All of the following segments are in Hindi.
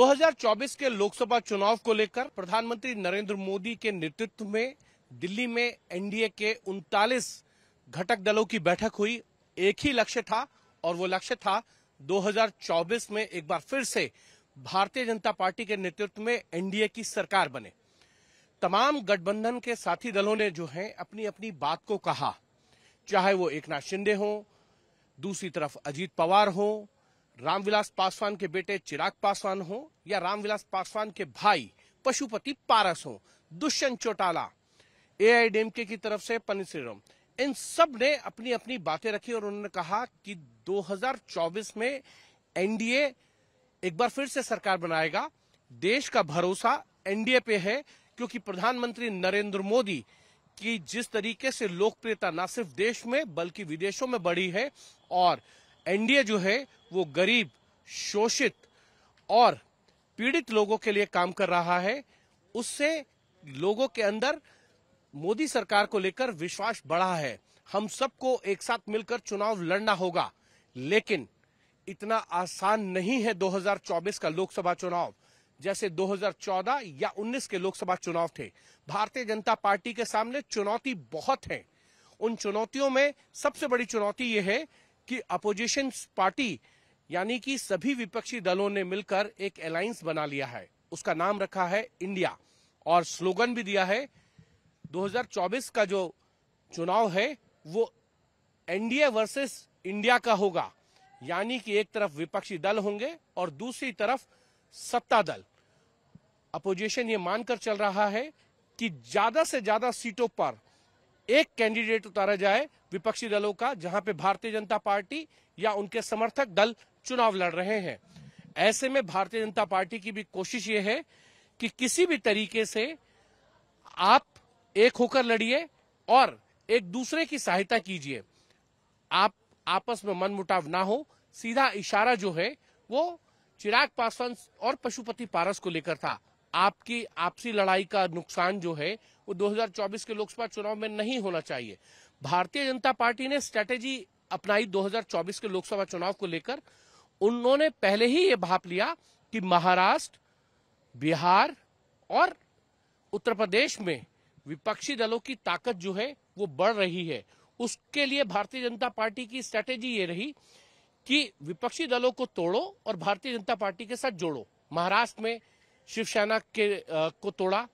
2024 के लोकसभा चुनाव को लेकर प्रधानमंत्री नरेंद्र मोदी के नेतृत्व में दिल्ली में एनडीए के उनतालीस घटक दलों की बैठक हुई एक ही लक्ष्य था और वो लक्ष्य था 2024 में एक बार फिर से भारतीय जनता पार्टी के नेतृत्व में एनडीए की सरकार बने तमाम गठबंधन के साथी दलों ने जो है अपनी अपनी बात को कहा चाहे वो एक नाथ शिंदे हो दूसरी तरफ अजीत पवार हो रामविलास पासवान के बेटे चिराग पासवान हो या रामविलास पासवान के भाई पशुपति पारस हो दुष्यंत चौटाला एआईडीएमके की तरफ से पन्नी श्रीराम इन सब ने अपनी अपनी बातें रखी और उन्होंने कहा कि 2024 में एनडीए एक बार फिर से सरकार बनाएगा देश का भरोसा एनडीए पे है क्योंकि प्रधानमंत्री नरेंद्र मोदी की जिस तरीके से लोकप्रियता ना सिर्फ देश में बल्कि विदेशों में बढ़ी है और एनडीए जो है वो गरीब शोषित और पीड़ित लोगों के लिए काम कर रहा है उससे लोगों के अंदर मोदी सरकार को लेकर विश्वास बढ़ा है हम सबको एक साथ मिलकर चुनाव लड़ना होगा लेकिन इतना आसान नहीं है 2024 का लोकसभा चुनाव जैसे 2014 या 19 के लोकसभा चुनाव थे भारतीय जनता पार्टी के सामने चुनौती बहुत है उन चुनौतियों में सबसे बड़ी चुनौती यह है कि अपोजिशन पार्टी यानी कि सभी विपक्षी दलों ने मिलकर एक अलायंस बना लिया है उसका नाम रखा है इंडिया और स्लोगन भी दिया है 2024 का जो चुनाव है वो एनडीए वर्सेस इंडिया का होगा यानी कि एक तरफ विपक्षी दल होंगे और दूसरी तरफ सत्ता दल अपोजिशन ये मानकर चल रहा है कि ज्यादा से ज्यादा सीटों पर एक कैंडिडेट उतारा जाए विपक्षी दलों का जहां पे भारतीय जनता पार्टी या उनके समर्थक दल चुनाव लड़ रहे हैं ऐसे में भारतीय जनता पार्टी की भी कोशिश ये है कि किसी भी तरीके से आप एक होकर लड़िए और एक दूसरे की सहायता कीजिए आप आपस में मनमुटाव ना हो सीधा इशारा जो है वो चिराग पासवान और पशुपति पारस को लेकर था आपकी आपसी लड़ाई का नुकसान जो है वो 2024 के लोकसभा चुनाव में नहीं होना चाहिए भारतीय जनता पार्टी ने स्ट्रेटेजी अपनाई 2024 के लोकसभा चुनाव को लेकर उन्होंने पहले ही यह भाप लिया कि महाराष्ट्र बिहार और उत्तर प्रदेश में विपक्षी दलों की ताकत जो है वो बढ़ रही है उसके लिए भारतीय जनता पार्टी की स्ट्रेटेजी ये रही कि विपक्षी दलों को तोड़ो और भारतीय जनता पार्टी के साथ जोड़ो महाराष्ट्र में शिवसेना के आ, को तोड़ा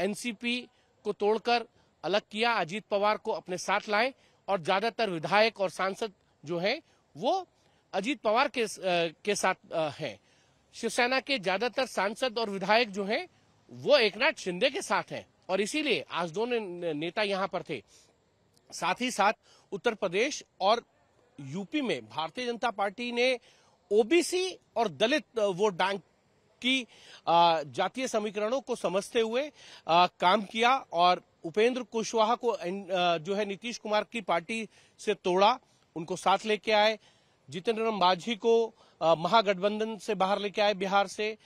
एनसीपी को तोड़कर अलग किया अजीत पवार को अपने साथ लाए और ज्यादातर विधायक और सांसद जो हैं वो अजीत पवार के के साथ हैं शिवसेना के ज्यादातर सांसद और विधायक जो हैं वो एकनाथ शिंदे के साथ हैं और इसीलिए आज दोनों नेता यहाँ पर थे साथ ही साथ उत्तर प्रदेश और यूपी में भारतीय जनता पार्टी ने ओबीसी और दलित वोट बैंक की जातीय समीकरणों को समझते हुए काम किया और उपेंद्र कुशवाहा को जो है नीतीश कुमार की पार्टी से तोड़ा उनको साथ लेके आए जितेंद्र मांझी को महागठबंधन से बाहर लेके आए बिहार से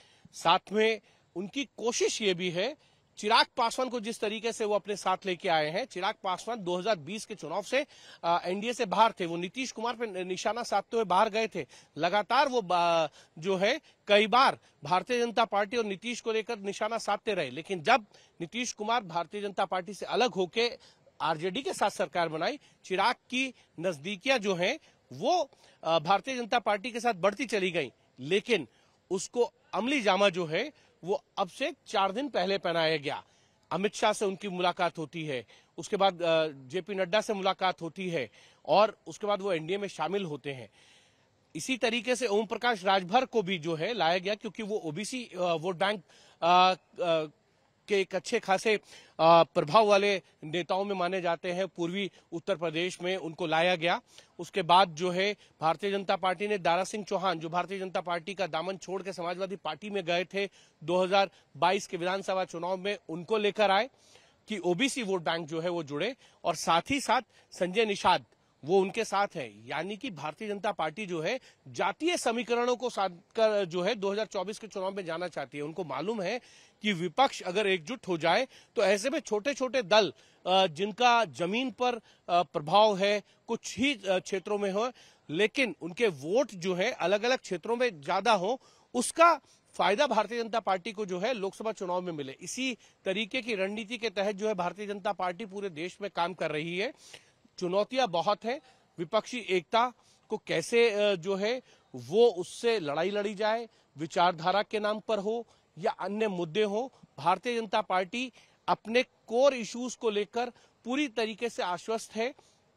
साथ में उनकी कोशिश ये भी है चिराग पासवान को जिस तरीके से वो अपने साथ लेके आए हैं चिराग पासवान 2020 के चुनाव से एनडीए से बाहर थे वो नीतीश कुमार पे निशाना साधते हुए बाहर गए थे लगातार वो जो है कई बार भारतीय जनता पार्टी और नीतीश को लेकर निशाना साधते रहे लेकिन जब नीतीश कुमार भारतीय जनता पार्टी से अलग होके आरजेडी के साथ सरकार बनाई चिराग की नजदीकियां जो है वो भारतीय जनता पार्टी के साथ बढ़ती चली गई लेकिन उसको अमली जामा जो है वो अब से चार दिन पहले पहनाया गया अमित शाह से उनकी मुलाकात होती है उसके बाद जेपी नड्डा से मुलाकात होती है और उसके बाद वो एनडीए में शामिल होते हैं इसी तरीके से ओम प्रकाश राजभर को भी जो है लाया गया क्योंकि वो ओबीसी वोट बैंक के एक अच्छे खासे प्रभाव वाले नेताओं में माने जाते हैं पूर्वी उत्तर प्रदेश में उनको लाया गया उसके बाद जो है भारतीय जनता पार्टी ने दारा सिंह चौहान जो भारतीय जनता पार्टी का दामन छोड़ के समाजवादी पार्टी में गए थे 2022 के विधानसभा चुनाव में उनको लेकर आए कि ओबीसी वोट बैंक जो है वो जुड़े और साथ ही साथ संजय निषाद वो उनके साथ है यानी कि भारतीय जनता पार्टी जो है जातीय समीकरणों को साथ कर जो है 2024 के चुनाव में जाना चाहती है उनको मालूम है कि विपक्ष अगर एकजुट हो जाए तो ऐसे में छोटे छोटे दल जिनका जमीन पर प्रभाव है कुछ ही क्षेत्रों में हो लेकिन उनके वोट जो है अलग अलग क्षेत्रों में ज्यादा हो उसका फायदा भारतीय जनता पार्टी को जो है लोकसभा चुनाव में मिले इसी तरीके की रणनीति के तहत जो है भारतीय जनता पार्टी पूरे देश में काम कर रही है चुनौतियां बहुत हैं विपक्षी एकता को कैसे जो है वो उससे लड़ाई लड़ी जाए विचारधारा के नाम पर हो या अन्य मुद्दे हो भारतीय जनता पार्टी अपने कोर इश्यूज को लेकर पूरी तरीके से आश्वस्त है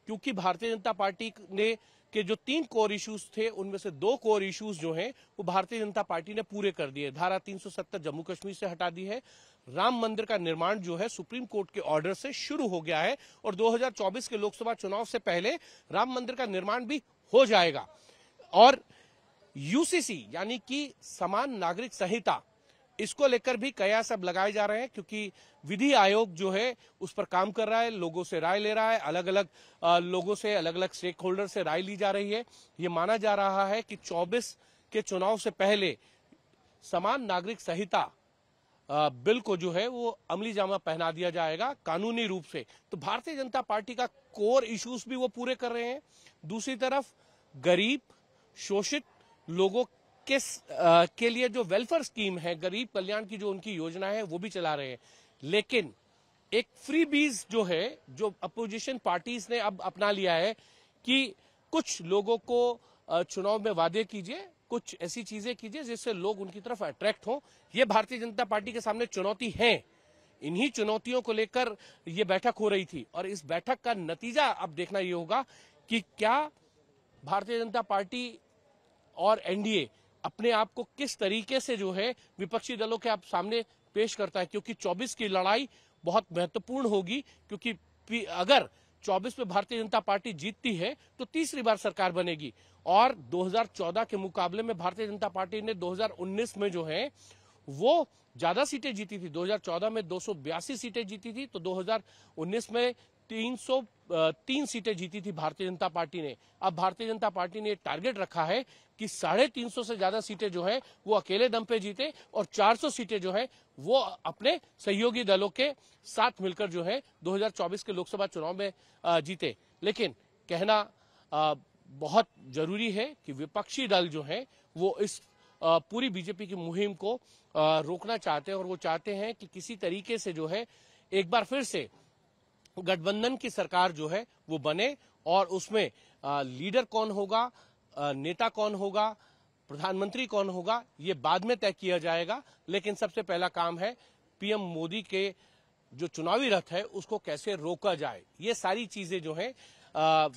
क्योंकि भारतीय जनता पार्टी ने के जो तीन कोर इश्यूज थे उनमें से दो कोर इश्यूज जो हैं वो भारतीय जनता पार्टी ने पूरे कर दिए धारा 370 जम्मू कश्मीर से हटा दी है राम मंदिर का निर्माण जो है सुप्रीम कोर्ट के ऑर्डर से शुरू हो गया है और 2024 के लोकसभा चुनाव से पहले राम मंदिर का निर्माण भी हो जाएगा और यूसीसी यानी कि समान नागरिक संहिता इसको लेकर भी कयास अब लगाए जा रहे हैं क्योंकि विधि आयोग जो है उस पर काम कर रहा है लोगों से राय ले रहा है अलग अलग लोगों से अलग अलग स्टेक होल्डर से राय ली जा रही है ये माना जा रहा है कि 24 के चुनाव से पहले समान नागरिक संहिता बिल को जो है वो अमली जामा पहना दिया जाएगा कानूनी रूप से तो भारतीय जनता पार्टी का कोर इश्यूज भी वो पूरे कर रहे हैं दूसरी तरफ गरीब शोषित लोगों के आ, के लिए जो वेलफेयर स्कीम है गरीब कल्याण की जो उनकी योजना है वो भी चला रहे हैं लेकिन एक फ्री बीज जो है जो अपोजिशन पार्टीज ने अब अपना लिया है कि कुछ लोगों को चुनाव में वादे कीजिए कुछ ऐसी चीजें कीजिए जिससे लोग उनकी तरफ अट्रैक्ट हों ये भारतीय जनता पार्टी के सामने चुनौती है इन्हीं चुनौतियों को लेकर ये बैठक हो रही थी और इस बैठक का नतीजा अब देखना ये होगा कि क्या भारतीय जनता पार्टी और एनडीए अपने आप को किस तरीके से जो है विपक्षी दलों के आप सामने पेश करता है क्योंकि 24 की लड़ाई बहुत महत्वपूर्ण होगी क्योंकि अगर 2024 में भारतीय जनता पार्टी जीतती है तो तीसरी बार सरकार बनेगी और 2014 के मुकाबले में भारतीय जनता पार्टी ने 2019 में जो है वो ज्यादा सीटें जीती थी 2014 में दो सीटें जीती थी तो 2019 में सौ तीन सीटें जीती थी भारतीय जनता पार्टी ने अब भारतीय जनता पार्टी ने टारगेट रखा है कि साढ़े तीन सौ से ज्यादा सीटें जो है वो अकेले दम पे जीते और 400 सीटें जो है वो अपने सहयोगी दलों के साथ मिलकर जो है 2024 के लोकसभा चुनाव में जीते लेकिन कहना बहुत जरूरी है कि विपक्षी दल जो है वो इस पूरी बीजेपी की मुहिम को रोकना चाहते हैं और वो चाहते हैं कि किसी तरीके से जो है एक बार फिर से गठबंधन की सरकार जो है वो बने और उसमें लीडर कौन होगा नेता कौन होगा प्रधानमंत्री कौन होगा ये बाद में तय किया जाएगा लेकिन सबसे पहला काम है पीएम मोदी के जो चुनावी रथ है उसको कैसे रोका जाए ये सारी चीजें जो है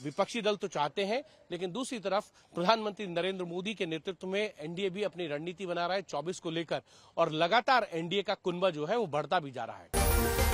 विपक्षी दल तो चाहते हैं लेकिन दूसरी तरफ प्रधानमंत्री नरेंद्र मोदी के नेतृत्व में एनडीए भी अपनी रणनीति बना रहा है 24 को लेकर और लगातार एनडीए का कुनबा जो है वो बढ़ता भी जा रहा है